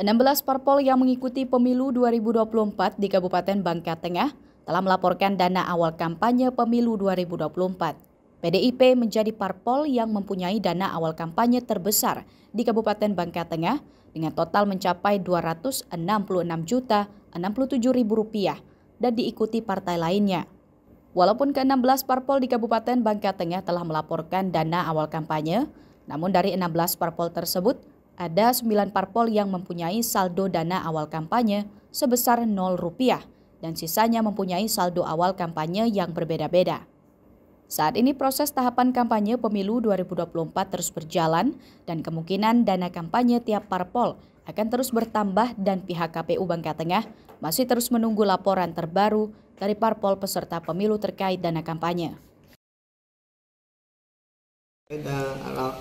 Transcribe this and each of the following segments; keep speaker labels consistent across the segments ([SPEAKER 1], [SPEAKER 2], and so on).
[SPEAKER 1] 16 parpol yang mengikuti pemilu 2024 di Kabupaten Bangka Tengah telah melaporkan dana awal kampanye pemilu 2024. PDIP menjadi parpol yang mempunyai dana awal kampanye terbesar di Kabupaten Bangka Tengah dengan total mencapai Rp266.067.000 dan diikuti partai lainnya. Walaupun ke-16 parpol di Kabupaten Bangka Tengah telah melaporkan dana awal kampanye, namun dari 16 parpol tersebut, ada 9 parpol yang mempunyai saldo dana awal kampanye sebesar 0 rupiah dan sisanya mempunyai saldo awal kampanye yang berbeda-beda. Saat ini proses tahapan kampanye pemilu 2024 terus berjalan dan kemungkinan dana kampanye tiap parpol akan terus bertambah dan pihak KPU Bangka Tengah masih terus menunggu laporan terbaru dari parpol peserta pemilu terkait dana kampanye.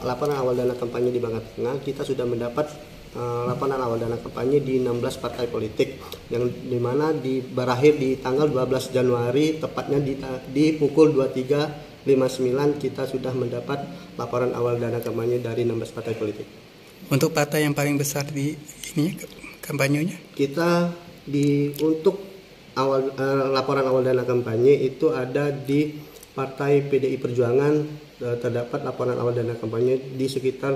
[SPEAKER 2] Laporan awal dana kampanye di Bangka Tengah, kita sudah mendapat eh, laporan awal dana kampanye di 16 partai politik yang dimana di berakhir di tanggal 12 Januari tepatnya di, di pukul 23.59 kita sudah mendapat laporan awal dana kampanye dari 16 partai politik. Untuk partai yang paling besar di ini kampanyenya? Kita di untuk awal eh, laporan awal dana kampanye itu ada di Partai PDI Perjuangan eh, terdapat laporan awal dana kampanye di sekitar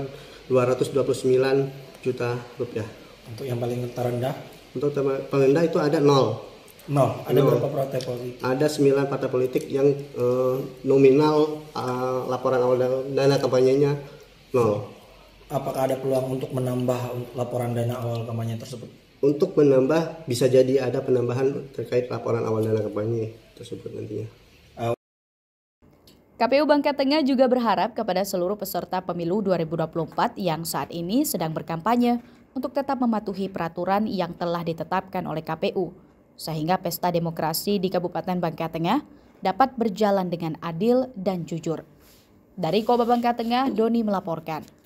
[SPEAKER 2] 229 juta rupiah. Untuk yang paling terendah? Untuk paling rendah itu ada nol. Nol. Ada nol. berapa partai politik? Ada 9 partai politik yang eh, nominal eh, laporan awal dana kampanyenya nol. Apakah ada peluang untuk menambah laporan dana awal kampanye tersebut? Untuk menambah bisa jadi ada penambahan terkait laporan awal dana kampanye tersebut nantinya.
[SPEAKER 1] KPU Bangka Tengah juga berharap kepada seluruh peserta pemilu 2024 yang saat ini sedang berkampanye untuk tetap mematuhi peraturan yang telah ditetapkan oleh KPU, sehingga pesta demokrasi di Kabupaten Bangka Tengah dapat berjalan dengan adil dan jujur. Dari Koba Bangka Tengah, Doni melaporkan.